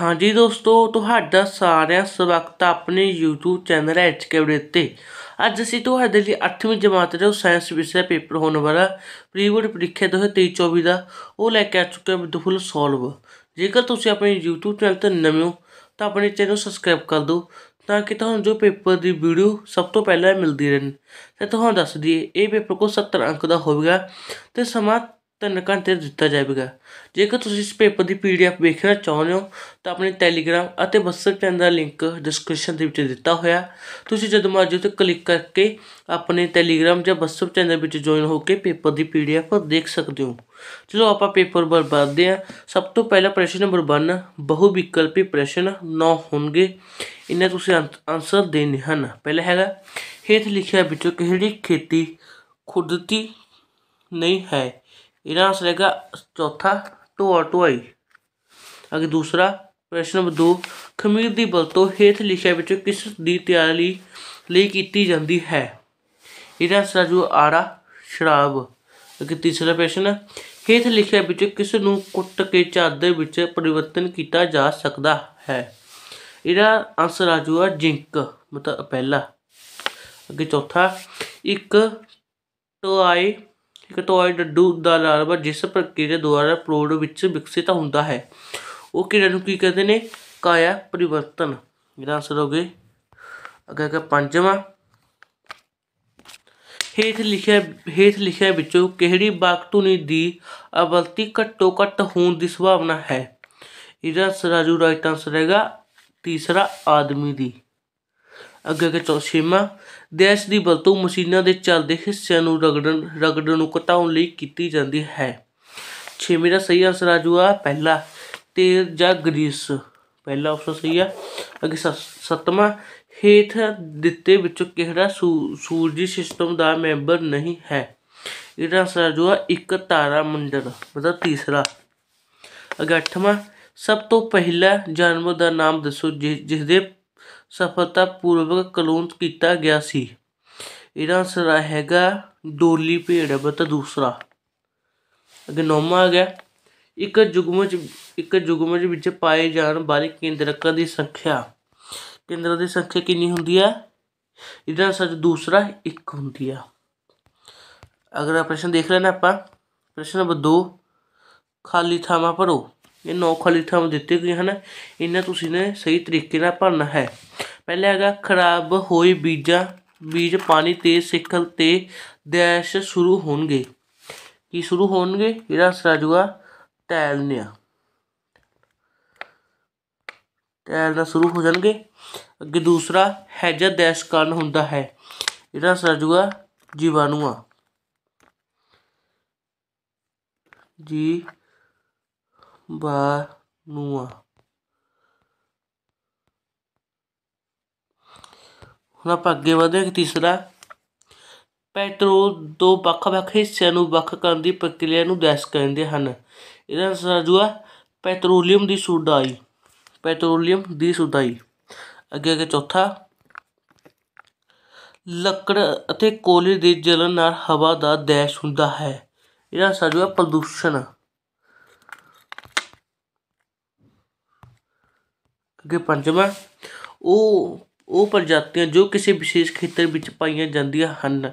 ਹਾਂਜੀ ਦੋਸਤੋ ਤੁਹਾਡਾ ਸਾਰਿਆਂ ਸਵਾਗਤ ਆਪਣੇ YouTube ਚੈਨਲ ਐਚਕੇਵ ਤੇ ਅੱਜ ਅਸੀਂ ਤੁਹਾਡੇ ਲਈ 8ਵੀਂ ਜਮਾਤ ਦੇ ਸਾਇੰਸ ਵਿਸ਼ੇ ਪੇਪਰ ਹੋਣ ਵਾਲਾ ਪ੍ਰੀਬੋਰਡ ਪ੍ਰੀਖਿਆ 2023-24 ਦਾ ਉਹ ਲੈ ਕੇ ਆ ਚੁੱਕੇ ਹਾਂ ਬਿਲਕੁਲ ਸੋਲਵ ਜੇਕਰ ਤੁਸੀਂ ਆਪਣੇ YouTube ਚੈਨਲ ਤੇ ਨਵੇਂ ਹੋ ਤਾਂ ਆਪਣੇ ਚੈਨਲ ਸਬਸਕ੍ਰਾਈਬ ਕਰ ਦਿਓ ਤਾਂ ਕਿ ਤੁਹਾਨੂੰ ਜੋ ਪੇਪਰ ਦੀ ਵੀਡੀਓ ਸਭ ਤੋਂ ਪਹਿਲਾਂ ਮਿਲਦੀ ਰਹੇ ਤੇ ਤੁਹਾਨੂੰ ਦੱਸ ਦਈਏ ਇਹ ਪੇਪਰ ਕੋ 70 ਅੰਕ ਦਾ ਹੋਵੇਗਾ ਤੇ ਸਮਾਂ ਤਾਂ ਨਕਾਂ ਤੇ ਦਿੱਤਾ ਜਾਵੇਗਾ ਜੇਕਰ ਤੁਸੀਂ ਇਸ ਪੇਪਰ ਦੀ ਪੀਡੀਐਫ ਵੇਖਣਾ ਚਾਹੁੰਦੇ ਹੋ ਤਾਂ ਆਪਣੇ ਟੈਲੀਗ੍ਰਾਮ ਅਤੇ WhatsApp ਚੈਨਲ ਦਾ ਲਿੰਕ ਡਿਸਕ੍ਰਿਪਸ਼ਨ ਦੇ ਵਿੱਚ ਦਿੱਤਾ ਹੋਇਆ ਤੁਸੀਂ ਜਦੋਂ ਮਰਜ਼ੀ ਉੱਤੇ ਕਲਿੱਕ ਕਰਕੇ ਆਪਣੇ ਟੈਲੀਗ੍ਰਾਮ ਜਾਂ WhatsApp ਚੈਨਲ ਵਿੱਚ ਜੁਆਇਨ ਹੋ ਕੇ ਪੇਪਰ ਦੀ ਪੀਡੀਐਫ ਦੇਖ ਸਕਦੇ ਹੋ ਚਲੋ ਆਪਾਂ ਪੇਪਰ ਵੱਲ ਵਧਦੇ ਹਾਂ ਸਭ ਤੋਂ ਪਹਿਲਾ ਪ੍ਰਸ਼ਨ ਨੰਬਰ 1 ਬਹੁ ਵਿਕਲਪੀ ਪ੍ਰਸ਼ਨ 9 ਹੋਣਗੇ ਇਹਨਾਂ ਤੁਸੀਂ ਆਨਸਰ ਦੇਣੇ ਹਨ ਪਹਿਲਾ ਹੈਗਾ ਹੇਠ ਲਿਖਿਆ ਵਿੱਚੋਂ ਕਿਹੜੀ ਖੇਤੀ ਖੁਦਤੀ ਨਹੀਂ ਹੈ ਇਹਨਾਂ ਦਾ ਸਲੇਗਾ ਚੌਥਾ ਢੋਆ ਢੁਆਈ ਅਗੇ ਦੂਸਰਾ ਪ੍ਰਸ਼ਨ ਨੰਬਰ 2 ਖਮੀਰ ਦੀ ਬਲਤੋ ਹੇਠ ਲਿਖਿਆ ਵਿੱਚ ਕਿਸ ਦੀ ਤਿਆਰੀ ਲਈ ਕੀਤੀ ਜਾਂਦੀ ਹੈ ਇਹਦਾ ਆਨਸਰ ਜੋ ਆੜਾ ਸ਼ਰਾਬ ਅਗੇ ਤੀਸਰਾ ਪ੍ਰਸ਼ਨ ਹੇਠ ਲਿਖਿਆ ਵਿੱਚ ਕਿਸ ਨੂੰ ਕੁੱਟ ਕੇ ਚਾਦਰ ਵਿੱਚ ਪਰਿਵਰਤਨ ਕੀਤਾ ਜਾ ਸਕਦਾ ਹੈ ਇਹਦਾ ਆਨਸਰ ਆ ਜੂਗਾ ਜਿੰਕ ਮਤਲਬ ਪਹਿਲਾ ਅਗੇ ਚੌਥਾ ਇੱਕ ਟੋਆਈ ਟੋਇਡ ਡੂ ਦਾ ਲਾਰਵਾ ਜਿਸ ਪ੍ਰਕਿਰਿਆ ਦੁਆਰਾ ਪ੍ਰੋਡ ਵਿੱਚ ਵਿਕਸਿਤ ਹੁੰਦਾ ਹੈ ਉਹ ਕਿਰਿਆ ਨੂੰ ਕੀ ਕਹਿੰਦੇ ਨੇ ਕਾਇਆ ਪਰਿਵਰਤਨ ਇਹਦਾ ਅਸਰ ਹੋ ਗਏ ਅੱਗੇ ਅੱਗੇ ਪੰਜਵਾਂ ਹੇਠ ਲਿਖਿਆ ਹੇਠ ਲਿਖਿਆ ਵਿੱਚੋਂ ਕਿਹੜੀ ਬਾਗਤੂਨੀ ਦੀ ਅਵਲਤੀ ਘੱਟੋ ਘੱਟ ਹੋਣ ਦੀ ਸੰਭਾਵਨਾ ਹੈ ਇਹਦਾ ਸਰਾਜੂ ਰਾਈਟ ਆਨਸਰ ਹੈਗਾ ਤੀਸਰਾ ਆਦਮੀ ਦੀ ਅੱਗੇ ਅੱਗੇ ਤੋਂ ਦੇਸ਼ ਦੀ ਵਰਤੋਂ ਮਸ਼ੀਨਾਂ ਦੇ ਚੱਲਦੇ ਹਿੱਸਿਆਂ ਨੂੰ ਰਗੜਨ ਰਗੜਨ ਨੂੰ ਘਟਾਉਣ ਲਈ ਕੀਤੀ ਜਾਂਦੀ ਹੈ ਛੇਵੇਂ ਦਾ ਸਹੀ ਆਨਸਰ ਆ ਪਹਿਲਾ ਤੇਲ ਜਾਂ ਗਰੀਸ ਪਹਿਲਾ ਆਪਸ਼ਨ ਸਹੀ ਆ ਅੱਗੇ ਸੱਤਵਾਂ ਹੇਠ ਦਿੱਤੇ ਵਿੱਚੋਂ ਕਿਹੜਾ ਸੂਰਜੀ ਸਿਸਟਮ ਦਾ ਮੈਂਬਰ ਨਹੀਂ ਹੈ ਇਹਦਾ ਆਨਸਰ ਜੋ ਇੱਕ ਤਾਰਾ ਮੰਡਲ ਮਤਲਬ ਤੀਸਰਾ ਅਗਾਠਵਾਂ ਸਭ ਤੋਂ ਪਹਿਲਾ ਜਨਮ ਦਾ ਨਾਮ ਦੱਸੋ ਜਿਸ ਦੇ ਪੂਰਵਕ ਕਲੋਨ ਕੀਤਾ ਗਿਆ ਸੀ ਇਹਦਾ ਸਰਾ ਹੈਗਾ ਡੋਲੀ ਭੇੜ ਬਤ ਦੂਸਰਾ ਅਗੇ ਨੋਮਾ ਆ ਗਿਆ ਇੱਕ ਜੁਗਮਜ ਇੱਕ ਜੁਗਮਜ ਵਿੱਚ ਪਾਏ ਜਾਣ ਵਾਲੇ ਕੇਂਦਰਕਾਂ ਦੀ ਸੰਖਿਆ ਕੇਂਦਰਾਂ ਦੀ ਸੰਖਿਆ ਕਿੰਨੀ ਹੁੰਦੀ ਹੈ ਇਹਦਾ ਸੱਚ ਦੂਸਰਾ ਇੱਕ ਹੁੰਦੀ ਆ ਅਗਲਾ ਪ੍ਰਸ਼ਨ ਦੇਖ ਲੈਣਾ ਆਪਾਂ ਪ੍ਰਸ਼ਨ ਨੰਬਰ 2 ਖਾਲੀ ਥਾਵਾਂ ਭਰੋ ਇਹ ਨੌ ਖਾਲੀ ਥਾਂ ਦਿੱਤੇ ਗਏ ਹਨ ਇਹਨਾਂ ਤੁਸੀਂ ਨੇ ਸਹੀ ਤਰੀਕੇ ਨਾਲ ਭਰਨਾ ਹੈ ਪਹਿਲੇ ਹੈਗਾ ਖਰਾਬ ਹੋਏ ਬੀਜਾਂ ਬੀਜ ਪਾਣੀ ਤੇ ਸਿੱਖਲ ਤੇ ਦੇਸ਼ ਸ਼ੁਰੂ ਹੋਣਗੇ ਕੀ ਸ਼ੁਰੂ ਹੋਣਗੇ ਇਹਦਾ ਸਰਾਜੂਗਾ ਟੈਲਨਿਆ ਟੈਲਨਾ ਸ਼ੁਰੂ ਹੋ ਜਾਣਗੇ ਅੱਗੇ ਦੂਸਰਾ ਹੈਜਾ ਦੇਸ਼ ਕਾਰਨ ਹੁੰਦਾ ਹੈ ਇਹਦਾ ਸਰਾਜੂਗਾ ਜੀਵਾਣੂਆ ਜੀ baanua ਹੁਣ ਆਪਾਂ ਅੱਗੇ ਵਧਦੇ ਹਾਂ ਤੀਸਰਾ ਪੈਟਰੋਲ ਦੋ ਵੱਖ-ਵੱਖ ਹਿੱਸਿਆਂ ਨੂੰ ਵੱਖ ਕਰਨ ਦੀ ਪ੍ਰਕਿਰਿਆ ਨੂੰ ਡੈਸ਼ ਕਹਿੰਦੇ ਹਨ ਇਹਦਾ ਆਨਸਰ ਆ ਜੂਗਾ ਪੈਟਰੋਲੀਅਮ ਦੀ ਸੁਡਾਈ ਪੈਟਰੋਲੀਅਮ ਦੀ ਸੁਡਾਈ ਅੱਗੇ ਅੱਗੇ ਚੌਥਾ ਲੱਕੜ ਅਤੇ ਕੋਲੇ ਦੇ ਜਲਣ ਨਾਲ ਹਵਾ ਦਾ ਦੈਸ਼ ਹੁੰਦਾ ਹੈ ਇਹਦਾ ਆਨਸਰ ਆ ਪ੍ਰਦੂਸ਼ਣ ਅੱਗੇ ਪੰਜਵਾਂ ਉਹ ਉਹ ਪ੍ਰਜਾਤੀਆਂ ਜੋ ਕਿਸੇ ਵਿਸ਼ੇਸ਼ ਖੇਤਰ ਵਿੱਚ ਪਾਈਆਂ ਜਾਂਦੀਆਂ ਹਨ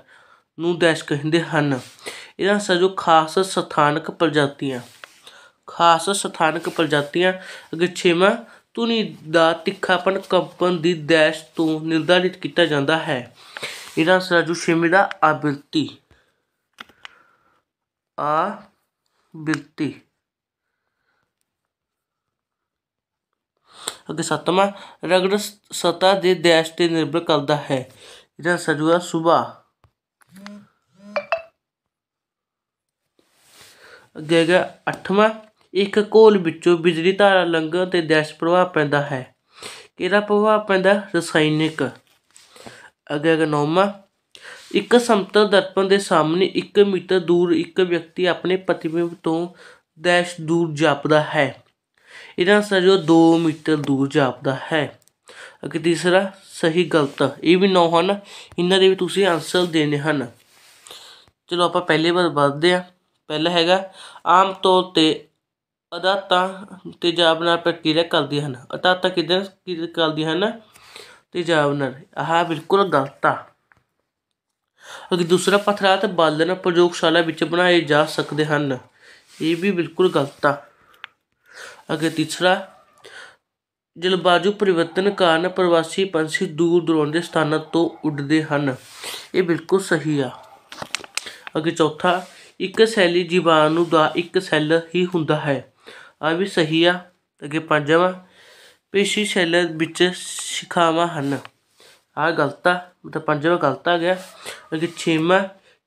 ਨੂੰ ਦੇਸ਼ ਕਹਿੰਦੇ ਹਨ ਇਹਨਾਂ ਸਜੋ ਖਾਸ ਸਥਾਨਕ ਪ੍ਰਜਾਤੀਆਂ ਖਾਸ ਸਥਾਨਕ ਪ੍ਰਜਾਤੀਆਂ ਅਗੇ ਛੇਵਾਂ ਤੁਨੀ ਦਾ ਤਿੱਖਾਪਨ ਕੰਪਨ ਦੀ ਦੇਸ਼ ਤੋਂ ਨਿਰਧਾਰਿਤ ਕੀਤਾ ਜਾਂਦਾ ਹੈ ਇਹਨਾਂ ਸਜੋ ਛੇਵੇਂ ਦਾ ਆਬਿਲਤੀ ਆ ਬਿਲਤੀ ਅਤੇ ਸੱਤਵਾਂ ਰਗੜ ਸਤਾ ਦੇ ਦੇਸ਼ ਤੇ ਨਿਰਭਰ ਕਰਦਾ ਹੈ ਇਹਦਾ ਸਜੂਆ ਸੁਭਾ ਅੱਗੇ ਅੱਠਵਾਂ ਇੱਕ ਕੋਲ ਵਿੱਚੋਂ ਬਿਜਲੀ ਧਾਰਾ ਲੰਘਣ ਤੇ ਦੇਸ਼ ਪ੍ਰਭਾਵ ਪੈਂਦਾ ਹੈ ਕਿਹੜਾ ਪ੍ਰਭਾਵ ਪੈਂਦਾ ਰਸਾਇਣਿਕ ਅੱਗੇ ਨੌਵਾਂ ਇੱਕ ਸਮਤਲ ਦਰਪਣ ਦੇ ਸਾਹਮਣੇ 1 ਮੀਟਰ ਦੂਰ ਇੱਕ ਵਿਅਕਤੀ ਆਪਣੇ ਪ੍ਰਤੀਬਿੰਬ ਤੋਂ ਦੇਸ਼ ਦੂਰ ਜਾਪਦਾ ਹੈ ਇਹਦਾ ਆਨਸਰ ਜੋ 2 ਮੀਟਰ ਦੂਰ ਜਾਪਦਾ ਹੈ ਅਗੇ ਤੀਸਰਾ ਸਹੀ ਗਲਤ ਇਹ ਵੀ ਨੋ ਹਨ ਇਹਨਾਂ ਦੇ ਵੀ ਤੁਸੀਂ ਆਨਸਰ ਦੇਣੇ ਹਨ ਚਲੋ ਆਪਾਂ ਪਹਿਲੇ ਵਾਰ ਵੱਧਦੇ ਆ ਪਹਿਲਾ ਹੈਗਾ ਆਮ ਤੌਰ ਤੇ ਅਦਾਤਾਂ ਤੇਜ਼ਾਬ ਨਾਲ ਪ੍ਰਕਿਰਿਆ ਕਰਦੀਆਂ ਹਨ ਅਦਾਤਾਂ ਕਿਦਾਂ ਕਰਦੀਆਂ ਹਨ ਤੇਜ਼ਾਬ ਨਾਲ ਆਹ ਬਿਲਕੁਲ ਗਲਤ ਆ ਅਗੇ ਦੂਸਰਾ ਪਥਰਾਤ ਬਾਲਣ ਪ੍ਰਯੋਗਸ਼ਾਲਾ ਵਿੱਚ ਬਣਾਏ ਜਾ ਸਕਦੇ ਹਨ ਇਹ ਵੀ ਬਿਲਕੁਲ ਗਲਤ ਆ ਅਗੇ ਤੀਸਰਾ ਜਲਵਾਯੂ ਪਰਿਵਰਤਨ ਕਾਰਨ ਪ੍ਰਵਾਸੀ ਪੰਛੀ ਦੂਰ ਦੁਰਾਡੇ ਸਥਾਨਾਂ ਤੋਂ ਉੱਡਦੇ ਹਨ ਇਹ ਬਿਲਕੁਲ ਸਹੀ ਆ ਅਗੇ ਚੌਥਾ ਇੱਕ ਸੈਲੀ ਜੀਵਾਣੂ ਦਾ ਇੱਕ ਸੈੱਲ ਹੀ ਹੁੰਦਾ ਹੈ ਆ ਵੀ ਸਹੀ ਆ ਅਗੇ ਪੰਜਵਾਂ ਪੇਸ਼ੀ ਸੈੱਲ ਵਿੱਚ ਸ਼ਿਖਾਵਾਂ ਹਨ ਆ ਗਲਤ ਆ ਮਤਲਬ ਪੰਜਵਾਂ ਗਲਤ ਆ ਗਿਆ ਅਗੇ ਛੇਵਾਂ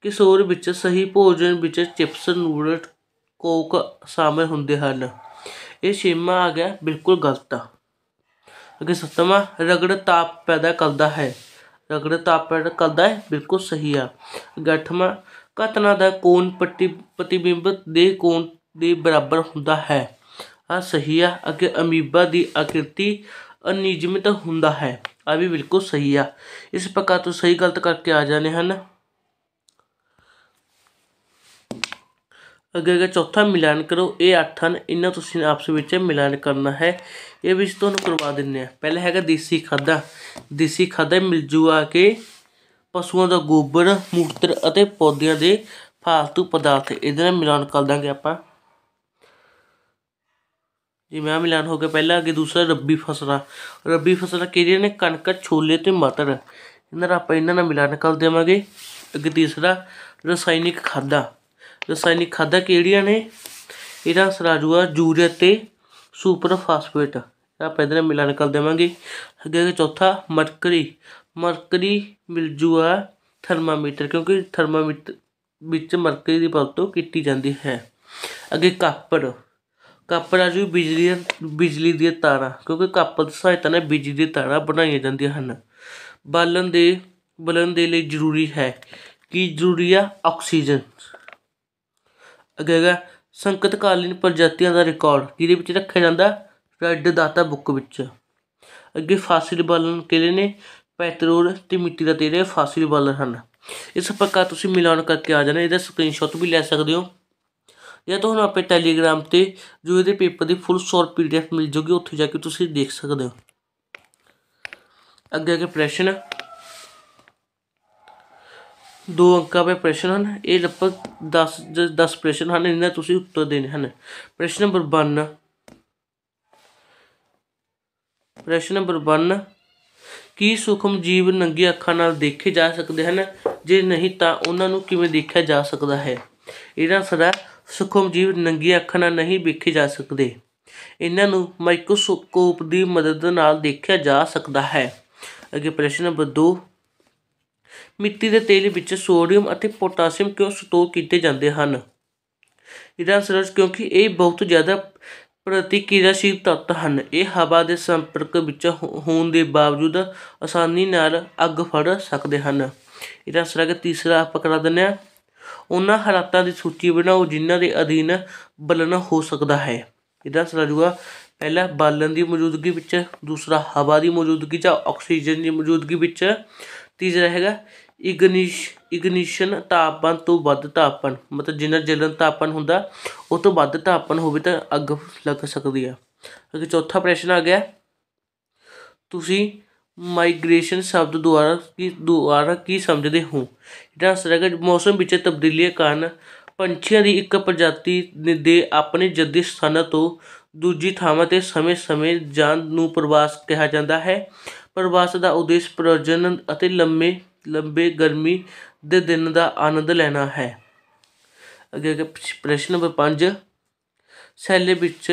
ਕਿਸ਼ੋਰ ਵਿੱਚ ਸਹੀ ਭੋਜਨ ਵਿੱਚ ਚਿਪਸ ਨੂਡਲ ਕੋਕ ਸ਼ਾਮਲ ਹੁੰਦੇ ਹਨ ਇਹ ਛੇਵਾਂ ਆ ਗਿਆ ਬਿਲਕੁਲ ਗਲਤ ਆ ਅਗੇ ਸੱਤਵਾਂ ਰਗੜ ਤਾਪ ਪੈਦਾ ਕਰਦਾ ਹੈ ਰਗੜ ਤਾਪ ਪੈਦਾ ਕਰਦਾ ਹੈ ਬਿਲਕੁਲ ਸਹੀ ਆ ਅੱਗੇ ਕਤਨਾ ਘਟਨਾ ਦਾ ਕੋਣ ਪੱਟੀ ਪ੍ਰਤੀਬਿੰਬ ਦੇ ਕੋਣ ਦੇ ਬਰਾਬਰ ਹੁੰਦਾ ਹੈ ਆ ਸਹੀ ਆ ਅਗੇ ਅਮੀਬਾ ਦੀ ਆਕ੍ਰਿਤੀ ਅਨਿਯਮਿਤ ਹੁੰਦਾ ਹੈ ਆ ਵੀ ਬਿਲਕੁਲ ਸਹੀ ਆ ਇਸ ਪ੍ਰਕਾਰ ਤੋਂ ਸਹੀ ਗਲਤ ਕਰਕੇ ਆ ਜਾਣੇ ਹਨ ਅੱਗੇ ਅੱਗੇ ਚੌਥਾ ਮਿਲਾਨ ਕਰੋ ਇਹ ਅੱਠ ਹਨ ਇਹਨਾਂ ਤੁਸੀਂ ਆਪਸ ਵਿੱਚ ਮਿਲਾਨ ਕਰਨਾ ਹੈ ਇਹ ਵੀ ਤੁਹਾਨੂੰ ਕਰਵਾ ਦਿੰਨੇ ਆ ਪਹਿਲੇ ਹੈਗਾ ਦੇਸੀ ਖਾਦਾ ਦੇਸੀ ਖਾਦਾ ਮਿਲਜੂ ਆ ਕੇ ਪਸ਼ੂਆਂ ਦਾ ਗੋਬਰ ਮੂਤਰ ਅਤੇ ਪੌਦਿਆਂ ਦੇ ਫਾਲਤੂ ਪਦਾਰਥ ਇਹਦੇ ਨਾਲ ਮਿਲਾਨ ਕਰ ਦਾਂਗੇ ਆਪਾਂ ਮੈਂ ਮਿਲਾਨ ਹੋ ਗਿਆ ਪਹਿਲਾ ਅੱਗੇ ਦੂਸਰਾ ਰੱਬੀ ਫਸਲਾਂ ਰੱਬੀ ਫਸਲਾਂ ਕਿਹੜੇ ਨੇ ਕਣਕ ਛੋਲੇ ਤੇ ਮਟਰ ਇਹਨਾਂ ਦਾ ਆਪਾਂ ਇਹਨਾਂ ਨਾਲ ਮਿਲਾਨ ਕਰ ਦੇਵਾਂਗੇ ਅੱਗੇ ਤੀਸਰਾ ਰਸਾਇਣਿਕ ਖਾਦਾ ਰਸਾਇਣਿਕ ਖਾਦਾਂ ਕਿਹੜੀਆਂ ਨੇ ਇਹਦਾ ਆਨਸਰ ਆ ਜਾਊਗਾ ਯੂਰੀਆ ਤੇ ਸੁਪਰ ਫਾਸਫੇਟ ਆਪਾਂ ਇਹਦੇ ਨਾਲ ਮਿਲਾ ਨਿਕਲ ਦੇਵਾਂਗੇ ਅੱਗੇ ਚੌਥਾ ਮਰਕਰੀ ਮਰਕਰੀ ਮਿਲ ਜੂਆ ਥਰਮਾਮੀਟਰ ਕਿਉਂਕਿ ਥਰਮਾਮੀਟਰ ਵਿੱਚ ਮਰਕਰੀ ਦੀ ਵਰਤੋਂ ਕੀਤੀ ਜਾਂਦੀ ਹੈ ਅੱਗੇ ਕਾਪੜ ਕਾਪੜ ਆ ਜੂ ਬਿਜਲੀ ਬਿਜਲੀ ਦੀ ਤਾਰਾਂ ਕਿਉਂਕਿ ਕਾਪੜ ਦੀ ਸਹਾਇਤਾ ਨਾਲ ਬਿਜਲੀ ਦੀ ਤਾਰਾਂ ਬਣਾਈਆਂ ਜਾਂਦੀਆਂ ਹਨ ਬਾਲਣ ਦੇ ਬਲਨ ਦੇ ਲਈ ਜ਼ਰੂਰੀ ਹੈ ਕੀ ਜ਼ਰੂਰੀ ਆ ਆਕਸੀਜਨ ਅੱਗੇ ਹੈਗਾ ਸੰਕਟਕਾਲੀਨ ਪ੍ਰਜਾਤੀਆਂ ਦਾ ਰਿਕਾਰਡ ਕਿਹਦੇ ਵਿੱਚ ਰੱਖਿਆ ਜਾਂਦਾ ਰੈੱਡ ਦਾਤਾ ਬੁੱਕ ਵਿੱਚ ਅੱਗੇ ਫਾਸਿਲ ਬਾਲਨ ਕਿਹਦੇ ਨੇ ਪੈਟਰੋਲ ਤੇ ਮਿੱਟੀ ਦਾ ਤੇਲ ਫਾਸਿਲ ਬਾਲਨ ਹਨ ਇਸ ਪ੍ਰਕਾਰ ਤੁਸੀਂ ਮਿਲਾਨ ਕਰਕੇ ਆ ਜਾਣਾ ਇਹਦਾ ਸਕਰੀਨਸ਼ਾਟ ਵੀ ਲੈ ਸਕਦੇ ਹੋ ਜਾਂ ਤੁਹਾਨੂੰ ਆਪੇ ਟੈਲੀਗ੍ਰਾਮ ਤੇ ਜੋ ਇਹਦੇ ਪੇਪਰ ਦੀ ਫੁੱਲ ਸੌਰ ਪੀਡੀਐਫ ਮਿਲ ਜੂਗੀ ਉੱਥੇ ਜਾ ਕੇ ਤੁਸੀਂ ਦੇਖ ਸਕਦੇ ਹੋ ਅੱਗੇ ਅੱਗੇ ਪ੍ਰਸ਼ਨ ਦੋ ਅੰਕਾਂ ਦੇ ਪ੍ਰਸ਼ਨ ਹਨ ਇਹ ਲਗਭਗ 10 10 ਪ੍ਰਸ਼ਨ ਹਨ ਇਹਨਾਂ ਦਾ ਤੁਸੀਂ ਉੱਤਰ ਦੇਣੇ ਹਨ ਪ੍ਰਸ਼ਨ ਨੰਬਰ 1 ਪ੍ਰਸ਼ਨ ਨੰਬਰ 1 ਕੀ ਸੁਖਮ ਜੀਵ ਨੰਗੀ ਅੱਖਾਂ ਨਾਲ ਦੇਖੇ ਜਾ ਸਕਦੇ ਹਨ ਜੇ ਨਹੀਂ ਤਾਂ ਉਹਨਾਂ ਨੂੰ ਕਿਵੇਂ ਦੇਖਿਆ ਜਾ ਸਕਦਾ ਹੈ ਇਹਦਾ ਸਦਾ ਸੁਖਮ ਜੀਵ ਨੰਗੀ ਅੱਖਾਂ ਨਾਲ ਨਹੀਂ ਵੇਖੇ ਜਾ ਸਕਦੇ ਇਹਨਾਂ ਨੂੰ ਮਾਈਕਰੋਸਕੋਪ ਦੀ ਮਦਦ ਨਾਲ ਦੇਖਿਆ ਜਾ ਸਕਦਾ ਹੈ ਅੱਗੇ ਪ੍ਰਸ਼ਨ ਨੰਬਰ 2 ਮਿੱਟੀ ਦੇ ਤੇਲ ਵਿੱਚ ਸੋਡੀਅਮ ਅਤੇ ਪੋਟਾਸ਼ੀਅਮ ਕਿਉਂ ਸਟੋਰ ਕੀਤੇ ਜਾਂਦੇ ਹਨ ਇਹਦਾ ਆਨਸਰ ਕਿਉਂਕਿ ਇਹ ਬਹੁਤ ਜ਼ਿਆਦਾ ਪ੍ਰਤੀਕਿਰਿਆਸ਼ੀਲ ਤੱਤ ਹਨ ਇਹ ਹਵਾ ਦੇ ਸੰਪਰਕ ਵਿੱਚ ਹੋਣ ਦੇ ਬਾਵਜੂਦ ਆਸਾਨੀ ਨਾਲ ਅੱਗ ਫੜ ਸਕਦੇ ਹਨ ਇਹਦਾ ਆਨਸਰ ਹੈ ਤੀਸਰਾ ਪਕੜਾ ਦਿੰਨੇ ਆ ਉਹਨਾਂ ਹਾਲਾਤਾਂ ਦੀ ਸੂਚੀ ਬਣਾਓ ਜਿਨ੍ਹਾਂ ਦੇ ਅਧੀਨ ਬਲਨ ਹੋ ਸਕਦਾ ਹੈ ਇਹਦਾ ਆਨਸਰ ਪਹਿਲਾ ਬਾਲਣ ਦੀ ਮੌਜੂਦਗੀ ਵਿੱਚ ਦੂਸਰਾ ਹਵਾ ਦੀ ਮੌਜੂਦਗੀ ਜਾਂ ਆਕਸੀਜਨ ਦੀ ਮੌਜੂਦਗੀ ਵਿੱਚ ਤੀਜਾ ਹੈਗਾ ਇਗਨਿਸ਼ ਇਗਨੀਸ਼ਨ ਤਾਪਮਾਨ ਤੋਂ ਵੱਧ ਤਾਪਮਾਨ ਮਤਲਬ ਜਿੰਨਾ ਜਲਨ ਤਾਪਮਾਨ ਹੁੰਦਾ ਉਹ ਤੋਂ ਵੱਧ ਤਾਪਮਾਨ ਹੋਵੇ ਤਾਂ ਅੱਗ ਲੱਗ ਸਕਦੀ ਆ ਅਗੇ ਚੌਥਾ ਪ੍ਰਸ਼ਨ ਆ ਗਿਆ ਤੁਸੀਂ ਮਾਈਗ੍ਰੇਸ਼ਨ ਸ਼ਬਦ ਦੁਆਰਾ ਕੀ ਦੁਆਰਾ ਕੀ ਸਮਝਦੇ ਹੋ ਇਹਦਾ ਆਨਸਰ ਮੌਸਮ ਵਿੱਚ ਤਬਦੀਲੀਆਂ ਕਾਰਨ ਪੰਛੀਆਂ ਦੀ ਇੱਕ ਪ੍ਰਜਾਤੀ ਦੇ ਆਪਣੇ ਜੱਦੀ ਸਥਾਨਾਂ ਤੋਂ ਦੂਜੀ ਥਾਵਾਂ 'ਤੇ ਸਮੇਂ-ਸਮੇਂ ਜਾਣ ਨੂੰ ਪ੍ਰਵਾਸ ਕਿਹਾ ਜਾਂਦਾ ਹੈ ਪ੍ਰਵਾਸ ਦਾ ਉਦੇਸ਼ ਪ੍ਰਜਨਨ ਅਤੇ ਲੰਮੇ ਲੰਬੇ ਗਰਮੀ ਦੇ ਦਿਨ ਦਾ ਆਨੰਦ ਲੈਣਾ ਹੈ ਅੱਗੇ ਅੱਗੇ ਪ੍ਰਸ਼ਨ ਨੰਬਰ 5 ਸੈੱਲ ਵਿੱਚ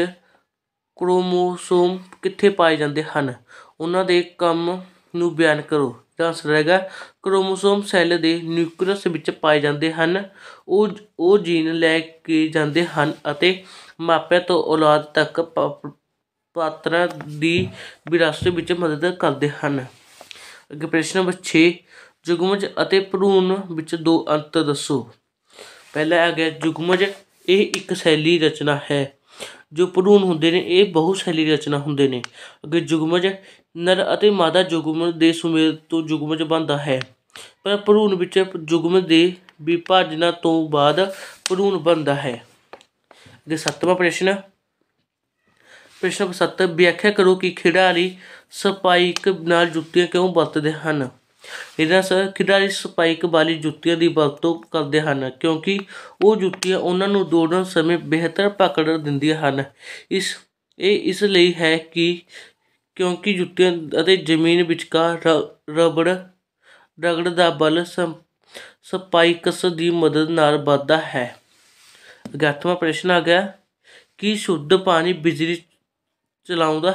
ਕ੍ਰੋਮੋਸੋਮ ਕਿੱਥੇ ਪਾਏ ਜਾਂਦੇ ਹਨ ਉਹਨਾਂ ਦੇ ਕੰਮ ਨੂੰ ਬਿਆਨ ਕਰੋ ਦਾ ਆਨਸਰ ਹੈਗਾ ਕ੍ਰੋਮੋਸੋਮ ਸੈੱਲ ਦੇ ਨਿਊਕਲੀਅਸ ਵਿੱਚ ਪਾਏ ਜਾਂਦੇ ਹਨ ਉਹ ਉਹ ਜੀਨ ਲੈ ਕੇ ਜਾਂਦੇ ਹਨ ਅਤੇ ਮਾਪਿਆਂ ਤੋਂ ਔਲਾਦ ਤੱਕ ਪ ਪਾਤਰਾਂ ਦੀ ਵਿਰਾਸਤ ਵਿੱਚ ਮਦਦ ਕਰਦੇ ਹਨ ਅੱਗੇ ਪ੍ਰਸ਼ਨ ਨੰਬਰ 6 ਜੁਗਮਜ ਅਤੇ ਭਰੂਣ ਵਿੱਚ ਦੋ ਅੰਤਰ ਦੱਸੋ ਪਹਿਲਾ ਆ ਗਿਆ ਜੁਗਮਜ ਇਹ ਇੱਕ ਸੈਲੀ ਰਚਨਾ ਹੈ ਜੋ ਭਰੂਣ ਹੁੰਦੇ ਨੇ ਇਹ ਬਹੁ ਸੈਲੀ ਰਚਨਾ ਹੁੰਦੇ ਨੇ ਅੱਗੇ ਜੁਗਮਜ ਨਰ ਅਤੇ ਮਾਦਾ ਜੁਗਮਜ ਦੇ ਸੁਮੇਲ ਤੋਂ ਜੁਗਮਜ ਬਣਦਾ ਹੈ ਪਰ ਭਰੂਣ ਵਿੱਚ ਜੁਗਮ ਦੇ ਵਿਭਾਜਨਾਂ ਤੋਂ ਬਾਅਦ ਭਰੂਣ ਬਣਦਾ ਹੈ ਦੇ ਸੱਤਵਾਂ ਪ੍ਰਸ਼ਨ ਪ੍ਰਸ਼ਨ ਕੋ ਸੱਤ ਵਿਆਖਿਆ ਕਰੋ ਕਿ ਖਿਡਾਰੀ ਸਪਾਈਕ ਨਾਲ ਜੁੱਤੀਆਂ ਕਿਉਂ ਵਰਤਦੇ ਹਨ ਇਹਦਾ ਸਰ ਖਿਡਾਰੀ ਸਪਾਈਕ ਵਾਲੀ ਜੁੱਤੀਆਂ ਦੀ ਵਰਤੋਂ ਕਰਦੇ ਹਨ ਕਿਉਂਕਿ ਉਹ ਜੁੱਤੀਆਂ ਉਹਨਾਂ ਨੂੰ ਦੌੜਨ ਸਮੇਂ ਬਿਹਤਰ ਪਕੜ ਦਿੰਦੀਆਂ ਹਨ ਇਸ ਇਹ ਇਸ ਲਈ ਹੈ ਕਿ ਕਿਉਂਕਿ ਜੁੱਤੀਆਂ ਅਤੇ ਜ਼ਮੀਨ ਵਿਚਕਾਰ ਰਬੜ ਰਗੜ ਦਾ ਬਲ ਸਪਾਈਕਸ ਦੀ ਮਦਦ ਨਾਲ ਵੱਧਦਾ ਹੈ ਗੱਤਵਾ ਪ੍ਰਸ਼ਨ ਆ ਗਿਆ ਕਿ ਸ਼ੁੱਧ ਪਾਣੀ ਬਿਜਲੀ ਚਲਾਉਂਦਾ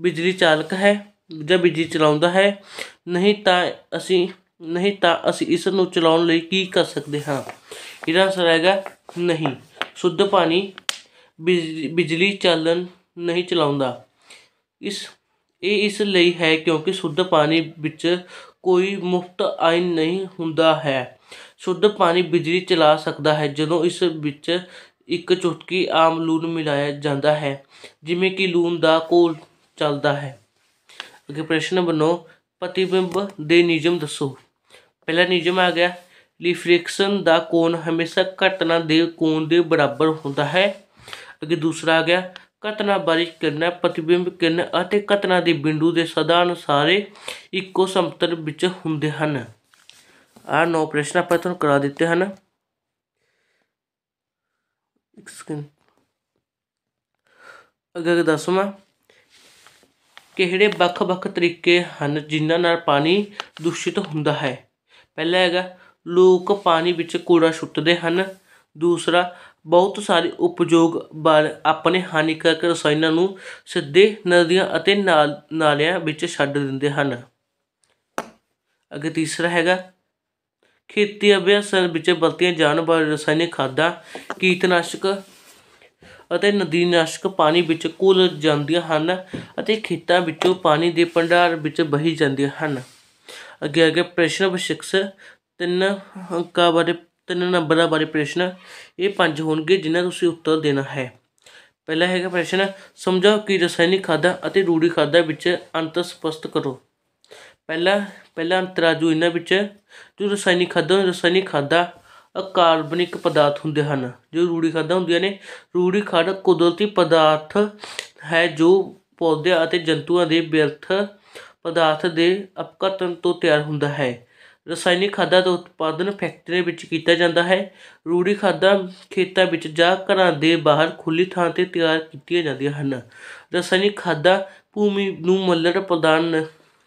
ਬਿਜਲੀ ਚਾਲਕ ਹੈ ਜਾਂ ਬਿਜਲੀ ਚਲਾਉਂਦਾ ਹੈ ਨਹੀਂ ਤਾਂ ਅਸੀਂ ਨਹੀਂ ਤਾਂ ਅਸੀਂ ਇਸ ਨੂੰ ਚਲਾਉਣ ਲਈ ਕੀ ਕਰ ਸਕਦੇ ਹਾਂ ਇਹਦਾ ਆਨਸਰ ਹੈਗਾ ਨਹੀਂ ਸ਼ੁੱਧ ਪਾਣੀ ਬਿਜਲੀ ਚਾਲਨ ਨਹੀਂ ਚਲਾਉਂਦਾ ਇਸ ਇਹ ਇਸ ਲਈ ਹੈ ਕਿਉਂਕਿ ਸ਼ੁੱਧ ਪਾਣੀ ਵਿੱਚ ਕੋਈ ਮੁਫਤ ਆਇਨ ਨਹੀਂ ਹੁੰਦਾ ਹੈ ਸ਼ੁੱਧ ਪਾਣੀ ਬਿਜਲੀ ਚਲਾ ਸਕਦਾ ਹੈ ਜਦੋਂ ਇਸ ਵਿੱਚ ਇੱਕ ਚੁਟਕੀ ਆਮ ਲੂਣ ਮਿਲਾਇਆ ਜਾਂਦਾ ਹੈ ਜਿਵੇਂ ਕਿ ਲੂਣ ਦਾ ਕੋਲ ਚੱਲਦਾ ਹੈ ਅਗੇ ਪ੍ਰਸ਼ਨ ਨੰਬਰ 9 ਪ੍ਰਤੀਬਿੰਬ ਦੇ ਨਿਯਮ ਦੱਸੋ ਪਹਿਲਾ ਨਿਯਮ ਆ ਗਿਆ ਰਿਫ੍ਰੈਕਸ਼ਨ ਦਾ ਕੋਣ ਹਮੇਸ਼ਾ ਘਟਨਾ ਦੇ ਕੋਣ ਦੇ ਬਰਾਬਰ ਹੁੰਦਾ ਹੈ ਅਗੇ ਦੂਸਰਾ ਆ ਗਿਆ ਘਟਨਾ ਬਾਰੇ ਕਿਰਨ ਪ੍ਰਤੀਬਿੰਬ ਕਿਰਨ ਅਤੇ ਘਟਨਾ ਦੇ ਬਿੰਦੂ ਦੇ ਸਦਾ ਅਨੁਸਾਰੇ ਇੱਕੋ ਸਮਤਲ ਵਿੱਚ ਹੁੰਦੇ ਹਨ ਆਹ ਨੋ ਪ੍ਰਸ਼ਨ ਆਪਾਂ ਤੁਹਾਨੂੰ ਕਰਾ ਦਿੱਤੇ ਹਨ ਇੱਕ ਸਕਿੰਟ ਅੱਗੇ ਕਿਹੜੇ ਵੱਖ-ਵੱਖ ਤਰੀਕੇ ਹਨ ਜਿਨ੍ਹਾਂ ਨਾਲ ਪਾਣੀ ਦੂਸ਼ਿਤ ਹੁੰਦਾ ਹੈ ਪਹਿਲਾ ਹੈਗਾ ਲੋਕ ਪਾਣੀ ਵਿੱਚ ਕੂੜਾ ਸੁੱਟਦੇ ਹਨ ਦੂਸਰਾ ਬਹੁਤ ਸਾਰੇ ਉਪਯੋਗ ਬਾਰ ਆਪਣੇ ਹਾਨੀਕਾਰਕ ਰਸਾਇਣਾਂ ਨੂੰ ਸਿੱਧੇ ਨਦੀਆਂ ਅਤੇ ਨਾਲਿਆਂ ਵਿੱਚ ਛੱਡ ਦਿੰਦੇ ਹਨ ਅਗੇ ਤੀਸਰਾ ਹੈਗਾ ਖੇਤੀ ਅਭਿਆਸਾਂ ਵਿੱਚ ਵਰਤੀਆਂ ਜਾਣ ਵਾਲੀਆਂ ਰਸਾਇਣਿਕ ਖਾਦਾਂ ਕੀਟਨਾਸ਼ਕ ਅਤੇ ਨਾਸ਼ਕ ਪਾਣੀ ਵਿੱਚ ਘੁਲ ਜਾਂਦੀਆਂ ਹਨ ਅਤੇ ਖੇਤਾਂ ਵਿੱਚੋਂ ਪਾਣੀ ਦੇ ਭੰਡਾਰ ਵਿੱਚ ਵਹੀ ਜਾਂਦੀਆਂ ਹਨ ਅੱਗੇ ਅੱਗੇ ਪ੍ਰਸ਼ਨ ਨੰਬਰ ਤਿੰਨ ਅੰਕਾਂ ਬਾਰੇ ਤਿੰਨ ਨੰਬਰਾਂ ਬਾਰੇ ਪ੍ਰਸ਼ਨ ਇਹ ਪੰਜ ਹੋਣਗੇ ਜਿਨ੍ਹਾਂ ਤੁਸੀਂ ਉੱਤਰ ਦੇਣਾ ਹੈ ਪਹਿਲਾ ਹੈਗਾ ਪ੍ਰਸ਼ਨ ਸਮਝਾਓ ਕਿ ਰਸਾਇਣਿਕ ਖਾਦਾਂ ਅਤੇ ਰੂੜੀ ਖਾਦਾਂ ਵਿੱਚ ਅੰਤਰ ਸਪਸ਼ਟ ਕਰੋ ਪਹਿਲਾ ਪਹਿਲਾ ਅੰਤਰ ਇਹਨਾਂ ਵਿੱਚ ਜੋ ਰਸਾਇਣਿਕ ਖਾਦਾਂ ਰਸਾਇਣਿਕ ਖਾਦਾਂ ਅਕਾਰਬਨਿਕ ਪਦਾਰਥ ਹੁੰਦੇ ਹਨ ਜੋ ਰੂੜੀ ਖਾਦਾਂ ਹੁੰਦੀਆਂ ਨੇ ਰੂੜੀ ਖਾਦ ਕੁਦਰਤੀ ਪਦਾਰਥ ਹੈ ਜੋ ਪੌਦਿਆਂ ਅਤੇ ਜੰਤੂਆਂ ਦੇ ਬਿਰਥ ਪਦਾਰਥ ਦੇ ਅਪਘਟਨ ਤੋਂ ਤਿਆਰ ਹੁੰਦਾ ਹੈ ਰਸਾਇਣਿਕ ਖਾਦਾਂ ਦਾ ਉਤਪਾਦਨ ਫੈਕਟਰੀ ਵਿੱਚ ਕੀਤਾ ਜਾਂਦਾ ਹੈ ਰੂੜੀ ਖਾਦਾਂ ਖੇਤਾਂ ਵਿੱਚ ਜਾਂ ਘਰਾਂ ਦੇ ਬਾਹਰ ਖੁੱਲੀ ਥਾਂ ਤੇ ਤਿਆਰ ਕੀਤੀਆਂ ਜਾਂਦੀਆਂ ਹਨ ਰਸਾਇਣਿਕ ਖਾਦਾਂ ਭੂਮੀ ਨੂੰ ਮੱਲੜ ਪ੍ਰਦਾਨ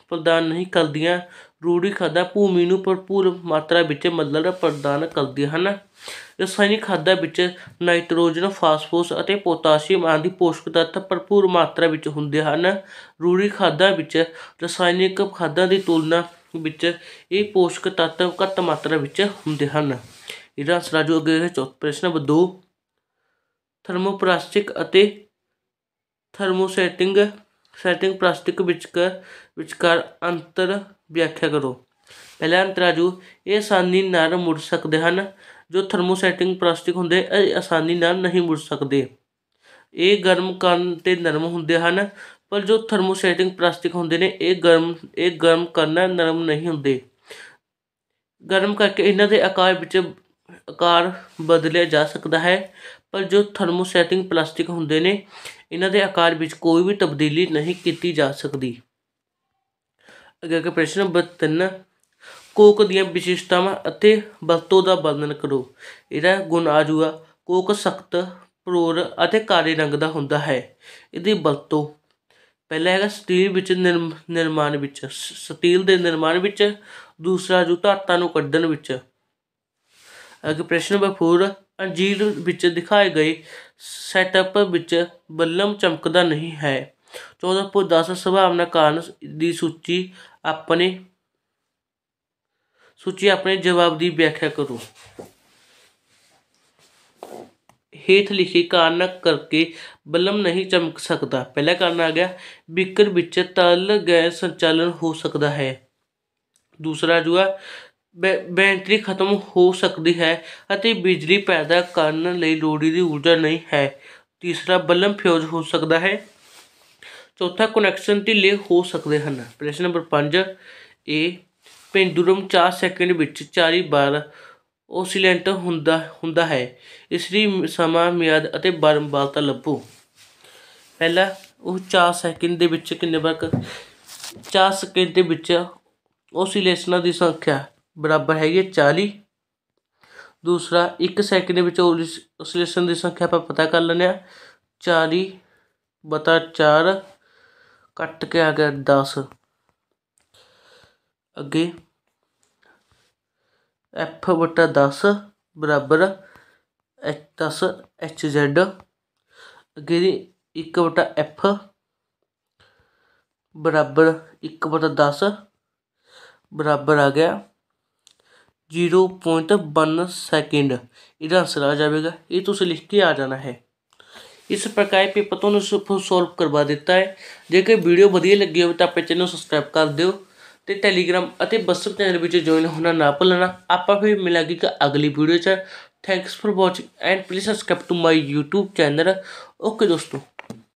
ਪ੍ਰਦਾਨ ਨਹੀਂ ਕਰਦੀਆਂ ਰੂੜੀ ਖਾਦਾਂ ਭੂਮੀ ਨੂੰ ਭਰਪੂਰ ਮਾਤਰਾ ਵਿੱਚ ਮਲਲ ਪ੍ਰਦਾਨ ਕਰਦੀ ਹਨ ਰਸਾਇਣਿਕ ਖਾਦਾਂ ਵਿੱਚ ਨਾਈਟ੍ਰੋਜਨ ਫਾਸਫੋਰਸ ਅਤੇ ਪੋਟਾਸ਼ੀਅਮ ਆਦਿ ਪੋਸ਼ਕ ਤੱਤ ਭਰਪੂਰ ਮਾਤਰਾ ਵਿੱਚ ਹੁੰਦੇ ਹਨ ਰੂੜੀ ਖਾਦਾਂ ਵਿੱਚ ਰਸਾਇਣਿਕ ਖਾਦਾਂ ਦੀ ਤੁਲਨਾ ਵਿੱਚ ਇਹ ਪੋਸ਼ਕ ਤੱਤ ਘੱਟ ਮਾਤਰਾ ਵਿੱਚ ਹੁੰਦੇ ਹਨ ਇਹਦਾ ਅਸਰਾ ਜੋ ਅੱਗੇ ਹੈ ਚੌਥਾ ਪ੍ਰਸ਼ਨ ਨੰਬਰ 2 ਥਰਮੋਪਲਾਸਟਿਕ ਅਤੇ ਥਰਮੋਸੈਟਿੰਗ ਸੈਟਿੰਗ ਪਲਾਸਟਿਕ ਵਿੱਚ ਕਰ ਵਿਚਕਾਰ ਅੰਤਰ ਵਿਆਖਿਆ ਕਰੋ ਪਹਿਲਾ ਅੰਤਰਾਜੂ ਇਹ ਆਸਾਨੀ ਨਾਲ ਮੁੜ ਸਕਦੇ ਹਨ ਜੋ ਥਰਮੋਸੈਟਿੰਗ ਪਲਾਸਟਿਕ ਹੁੰਦੇ ਇਹ ਆਸਾਨੀ ਨਾਲ ਨਹੀਂ ਮੁੜ ਸਕਦੇ ਇਹ ਗਰਮ ਕਰਨ ਤੇ ਨਰਮ ਹੁੰਦੇ ਹਨ ਪਰ ਜੋ ਥਰਮੋਸੈਟਿੰਗ ਪਲਾਸਟਿਕ ਹੁੰਦੇ ਨੇ ਇਹ ਗਰਮ ਇਹ ਗਰਮ ਕਰਨਾ ਨਰਮ ਨਹੀਂ ਹੁੰਦੇ ਗਰਮ ਕਰਕੇ ਇਹਨਾਂ ਦੇ ਆਕਾਰ ਵਿੱਚ ਆਕਾਰ ਬਦਲਿਆ ਜਾ ਸਕਦਾ ਹੈ ਪਰ ਜੋ ਥਰਮੋਸੈਟਿੰਗ ਪਲਾਸਟਿਕ ਹੁੰਦੇ ਨੇ ਇਹਨਾਂ ਦੇ ਆਕਾਰ ਵਿੱਚ ਕੋਈ ਵੀ ਤਬਦੀਲੀ ਨਹੀਂ ਕੀਤੀ ਜਾ ਸਕਦੀ ਅੱਗੇ ਅੱਗੇ ਪ੍ਰਸ਼ਨ ਨੰਬਰ 3 ਕੋਕ ਦੀਆਂ ਵਿਸ਼ੇਸ਼ਤਾਵਾਂ ਅਤੇ ਵਰਤੋਂ ਦਾ ਵਰਣਨ ਕਰੋ ਇਹਦਾ ਗੁਣ ਆ ਜੂਗਾ ਕੋਕ ਸਖਤ ਪ੍ਰੋਰ ਅਤੇ ਕਾਲੇ ਰੰਗ ਦਾ ਹੁੰਦਾ ਹੈ ਇਹਦੀ ਵਰਤੋਂ ਪਹਿਲਾ ਹੈਗਾ ਸਟੀਲ ਵਿੱਚ ਨਿਰਮਾਣ ਵਿੱਚ ਸਟੀਲ ਦੇ ਨਿਰਮਾਣ ਵਿੱਚ ਦੂਸਰਾ ਜੂ ਧਾਤਾਂ ਨੂੰ ਕੱਢਣ ਵਿੱਚ ਅਗਰ ਪ੍ਰਸ਼ਨ ਨੰਬਰ 4 ਅੰਜੀਰ ਵਿੱਚ ਦਿਖਾਏ ਗਏ ਸੈਟਅਪ ਵਿੱਚ ਬੱਲਮ ਚਮਕਦਾ ਨਹੀਂ ਹੈ 14.10 ਸੰਭਾਵਨਾ ਕਾਰਨ ਦੀ ਸੂਚੀ ਆਪਣੇ ਸੂਚੀ ਆਪਣੇ ਜਵਾਬ ਦੀ ਵਿਆਖਿਆ ਕਰੋ ਹੇਠ ਲਿਖੇ ਕਾਰਨ ਕਰਕੇ ਬਲਮ ਨਹੀਂ ਚਮਕ ਸਕਦਾ ਪਹਿਲਾ ਕਾਰਨ ਆ ਗਿਆ ਬੀਕਰ ਵਿੱਚ ਤਲ ਗੈ ਸੰਚਾਲਨ ਹੋ ਸਕਦਾ ਹੈ ਦੂਸਰਾ ਜੂਆ ਬੈਟਰੀ ਖਤਮ ਹੋ ਸਕਦੀ ਹੈ ਅਤੇ ਬਿਜਲੀ ਪੈਦਾ ਕਰਨ ਲਈ ਲੋੜੀ ਦੀ ਊਰਜਾ ਨਹੀਂ ਹੈ ਤੀਸਰਾ ਬਲਮ ਫਿਊਜ਼ ਹੋ ਸਕਦਾ ਹੈ ਚੌਥਾ ਕਨੈਕਸ਼ਨ ਢਿੱਲੇ ਹੋ ਸਕਦੇ ਹਨ ਪ੍ਰਸ਼ਨ ਨੰਬਰ 5 ਏ ਪੈਂਡੂਲਮ 4 ਸੈਕਿੰਡ ਵਿੱਚ 4 ਬਾਰ ਓਸਿਲੈਂਟ ਹੁੰਦਾ ਹੁੰਦਾ ਹੈ ਇਸ ਲਈ ਸਮਾਂ ਮਿਆਦ ਅਤੇ ਬਾਰੰਬਾਰਤਾ ਲੱਭੋ ਪਹਿਲਾ ਉਹ 4 ਸੈਕਿੰਡ ਦੇ ਵਿੱਚ ਕਿੰਨੇ ਵਾਰ 4 ਸੈਕਿੰਡ ਦੇ ਵਿੱਚ ਓਸਿਲੇਸ਼ਨਾਂ ਦੀ ਸੰਖਿਆ ਬਰਾਬਰ ਹੈਗੀ 40 ਦੂਸਰਾ 1 ਸੈਕਿੰਡ ਦੇ ਵਿੱਚ ਓਸਿਲੇਸ਼ਨ ਦੀ ਸੰਖਿਆ ਆਪਾਂ ਪਤਾ ਕਰ ਲੈਂਦੇ ਆ 40 ਬਤਾ 4 कट के आ गया दस अगे एफ बटा दस बराबर एच दस एच जैड अगे एक बटा एफ बराबर एक बटा दस बराबर आ गया जीरो पॉइंट वन सैकेंड यह आंसर आ जाएगा ये तो लिख के आ जाना है ਇਸ ਪ੍ਰਕਾਰ ਪੇਪਰ ਨੂੰ ਸੋਲਵ ਕਰਵਾ ਦਿੱਤਾ ਹੈ ਜੇਕਰ ਵੀਡੀਓ ਵਧੀਆ ਲੱਗੀ ਹੋਵੇ ਤਾਂ ਆਪਣੇ ਚੈਨਲ ਨੂੰ ਸਬਸਕ੍ਰਾਈਬ ਕਰ ਦਿਓ ਤੇ ਟੈਲੀਗ੍ਰਾਮ ਅਤੇ WhatsApp ਚੈਨਲ ਵਿੱਚ ਜੁਆਇਨ ਹੋਣਾ ਨਾ ਭੁੱਲਣਾ ਆਪਾਂ ਫਿਰ ਮਿਲਾਂਗੇ ਕਿ ਅਗਲੀ ਵੀਡੀਓ 'ਚ thanks for watching and please subscribe to my YouTube channel okay ਦੋਸਤੋ